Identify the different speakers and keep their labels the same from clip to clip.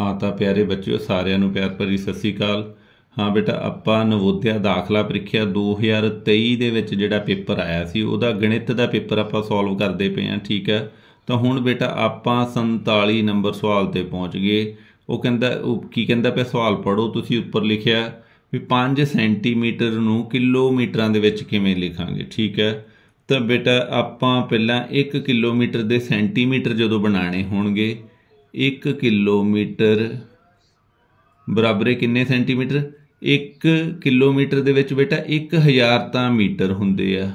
Speaker 1: ਹਾਂ ਤਾਂ ਪਿਆਰੇ ਬੱਚਿਓ ਸਾਰਿਆਂ ਨੂੰ ਪਿਆਰ ਭਰੀ ਸਤਿ ਸ੍ਰੀ ਅਕਾਲ ਹਾਂ ਬੇਟਾ ਆਪਾਂ ਨਵੋਦਿਆ ਦਾਖਲਾ ਪ੍ਰੀਖਿਆ 2023 ਦੇ ਵਿੱਚ ਜਿਹੜਾ ਪੇਪਰ ਆਇਆ ਸੀ ਉਹਦਾ ਗਣਿਤ ਦਾ ਪੇਪਰ ਆਪਾਂ ਸੋਲਵ ਕਰਦੇ ਪਏ ਹਾਂ ਠੀਕ ਹੈ ਤਾਂ ਹੁਣ ਬੇਟਾ ਆਪਾਂ 47 ਨੰਬਰ ਸਵਾਲ ਤੇ ਪਹੁੰਚ ਗਏ ਉਹ ਕਹਿੰਦਾ ਉਹ ਕੀ ਕਹਿੰਦਾ ਪਿਆ ਸਵਾਲ ਪੜੋ ਤੁਸੀਂ ਉੱਪਰ ਲਿਖਿਆ ਵੀ 5 ਸੈਂਟੀਮੀਟਰ ਨੂੰ ਕਿਲੋਮੀਟਰਾਂ ਦੇ ਵਿੱਚ ਕਿਵੇਂ ਲਿਖਾਂਗੇ ਠੀਕ ਹੈ ਤਾਂ ਬੇਟਾ ਆਪਾਂ ਪਹਿਲਾਂ 1 ਕਿਲੋਮੀਟਰ ਦੇ ਸੈਂਟੀਮੀਟਰ ਜਦੋਂ ਬਣਾਣੇ ਹੋਣਗੇ 1 ਕਿਲੋਮੀਟਰ ਬਰਾਬਰ ਕਿੰਨੇ ਸੈਂਟੀਮੀਟਰ 1 ਕਿਲੋਮੀਟਰ ਦੇ ਵਿੱਚ ਬੇਟਾ 1000 ਤਾਂ ਮੀਟਰ ਹੁੰਦੇ ਆ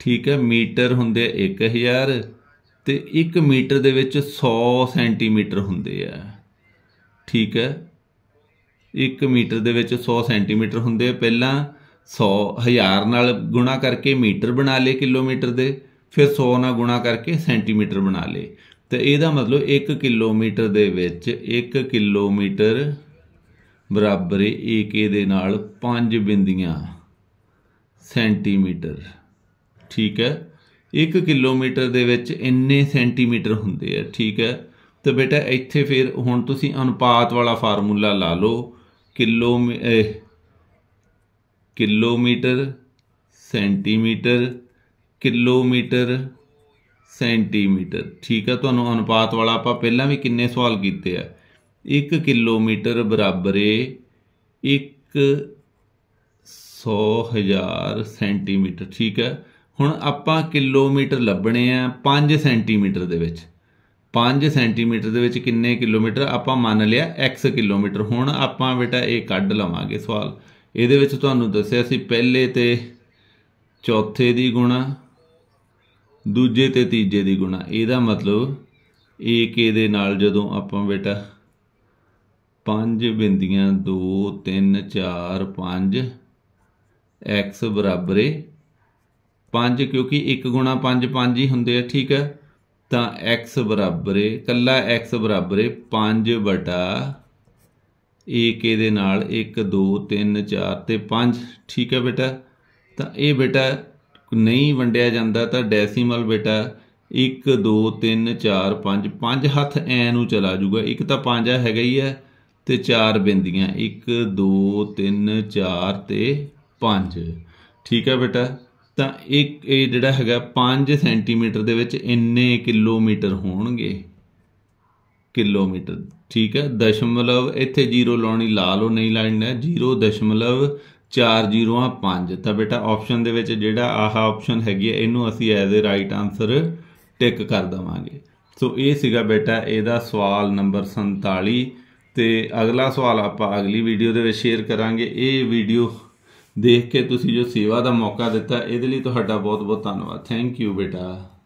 Speaker 1: ਠੀਕ ਹੈ ਮੀਟਰ ਹੁੰਦੇ 1000 ਤੇ 1 ਮੀਟਰ ਦੇ ਵਿੱਚ 100 ਸੈਂਟੀਮੀਟਰ ਹੁੰਦੇ ਆ ਠੀਕ ਹੈ 1 ਮੀਟਰ ਦੇ ਵਿੱਚ 100 ਸੈਂਟੀਮੀਟਰ ਹੁੰਦੇ ਆ ਪਹਿਲਾਂ 100 1000 ਨਾਲ ਗੁਣਾ ਕਰਕੇ ਮੀਟਰ ਬਣਾ ਲਏ ਕਿਲੋਮੀਟਰ ਦੇ ਫਿਰ 100 ਨਾਲ ਗੁਣਾ ਕਰਕੇ ਸੈਂਟੀਮੀਟਰ ਬਣਾ ਲਏ ਤੇ ਇਹਦਾ ਮਤਲਬ 1 ਕਿਲੋਮੀਟਰ ਦੇ ਵਿੱਚ 1 ਕਿਲੋਮੀਟਰ ਬਰਾਬਰ AK ਦੇ ਨਾਲ 5 ਬਿੰਦੀਆਂ ਸੈਂਟੀਮੀਟਰ ਠੀਕ ਹੈ 1 ਕਿਲੋਮੀਟਰ ਦੇ ਵਿੱਚ ਇੰਨੇ ਸੈਂਟੀਮੀਟਰ ਹੁੰਦੇ ਆ ਠੀਕ ਹੈ ਤੇ ਬੇਟਾ ਇੱਥੇ ਫਿਰ ਹੁਣ ਤੁਸੀਂ ਅਨੁਪਾਤ ਵਾਲਾ ਫਾਰਮੂਲਾ ਲਾ ਲਓ kilo kilometre centimetre kilometre centimetre ਠੀਕ ਹੈ ਤੁਹਾਨੂੰ ਅਨੁਪਾਤ ਵਾਲਾ ਆਪਾਂ ਪਹਿਲਾਂ ਵੀ ਕਿੰਨੇ ਸਵਾਲ ਕੀਤੇ ਆ 1 ਕਿਲੋਮੀਟਰ ਬਰਾਬਰ ਏ 1 100000 ਸੈਂਟੀਮੀਟਰ ਠੀਕ ਹੈ ਹੁਣ ਆਪਾਂ ਕਿਲੋਮੀਟਰ ਲੱਭਣੇ ਆ 5 ਸੈਂਟੀਮੀਟਰ ਦੇ ਵਿੱਚ 5 ਸੈਂਟੀਮੀਟਰ ਦੇ ਵਿੱਚ ਕਿੰਨੇ ਕਿਲੋਮੀਟਰ ਆਪਾਂ ਮੰਨ ਲਿਆ x ਕਿਲੋਮੀਟਰ ਹੁਣ ਆਪਾਂ ਬੇਟਾ ਇਹ ਕੱਢ ਲਵਾਂਗੇ ਸਵਾਲ ਇਹਦੇ ਵਿੱਚ ਤੁਹਾਨੂੰ ਦੱਸਿਆ ਸੀ ਪਹਿਲੇ ਤੇ ਚੌਥੇ ਦੀ ਗੁਣਾ ਦੂਜੇ ਤੇ ਤੀਜੇ ਦੀ ਗੁਣਾ ਇਹਦਾ ਮਤਲਬ AK ਦੇ ਨਾਲ ਜਦੋਂ ਆਪਾਂ ਬੇਟਾ 5 ਬਿੰਦੀਆਂ 2 3 4 5 x ਬਰਾਬਰ 5 ਕਿਉਂਕਿ 1 ਗੁਣਾ 5 5 ਹੀ ਹੁੰਦੇ ਆ ਠੀਕ ਹੈ ਤਾਂ x ਬਰਾਬਰ ਕੱਲਾ x ਬਰਾਬਰ 5 ਬਟਾ AK ਦੇ ਨਾਲ 1 2 3 4 ਤੇ 5 ਠੀਕ ਹੈ ਬੇਟਾ ਤਾਂ ਇਹ ਬੇਟਾ ਨਹੀਂ ਵੰਡਿਆ ਜਾਂਦਾ ਤਾਂ ਡੈਸੀਮਲ ਬੇਟਾ 1 2 3 4 5 5 ਹੱਥ ਐ ਨੂੰ ਚਲਾ ਜਾਊਗਾ ਇੱਕ ਤਾਂ ਪੰਜ ਹੈਗਾ ਹੀ ਐ ਤੇ ਚਾਰ ਬਿੰਦੀਆਂ 1 2 3 4 ਤੇ 5 ਠੀਕ ਹੈ ਬੇਟਾ ਤਾਂ ਇੱਕ ਇਹ ਜਿਹੜਾ ਹੈਗਾ 5 ਸੈਂਟੀਮੀਟਰ ਦੇ ਵਿੱਚ ਇੰਨੇ ਕਿਲੋਮੀਟਰ ਹੋਣਗੇ ਕਿਲੋਮੀਟਰ ਠੀਕ ਹੈ ਦਸ਼ਮਲਵ ਇੱਥੇ ਜ਼ੀਰੋ ਲਾਉਣੀ ਲਾ ਲਓ ਨਹੀਂ ਲਾਉਣਾ 0.5 ਚਾਰ ਜ਼ੀਰੋਆਂ ਤਾਂ ਬੇਟਾ ਆਪਸ਼ਨ ਦੇ ਵਿੱਚ ਜਿਹੜਾ ਆਹ ਆਪਸ਼ਨ ਹੈਗੀ ਹੈ ਇਹਨੂੰ ਅਸੀਂ as a right answer tick ਕਰ ਦਵਾਂਗੇ ਸੋ ਇਹ ਸੀਗਾ ਬੇਟਾ ਇਹਦਾ ਸਵਾਲ ਨੰਬਰ 47 ਤੇ ਅਗਲਾ ਸਵਾਲ ਆਪਾਂ ਅਗਲੀ ਵੀਡੀਓ ਦੇ ਵਿੱਚ ਸ਼ੇਅਰ ਕਰਾਂਗੇ ਇਹ ਵੀਡੀਓ ਦੇਖ ਕੇ ਤੁਸੀਂ ਜੋ ਸੇਵਾ ਦਾ ਮੌਕਾ ਦਿੱਤਾ ਇਹਦੇ ਲਈ ਤੁਹਾਡਾ ਬਹੁਤ ਬਹੁਤ ਧੰਨਵਾਦ ਥੈਂਕ ਯੂ ਬੇਟਾ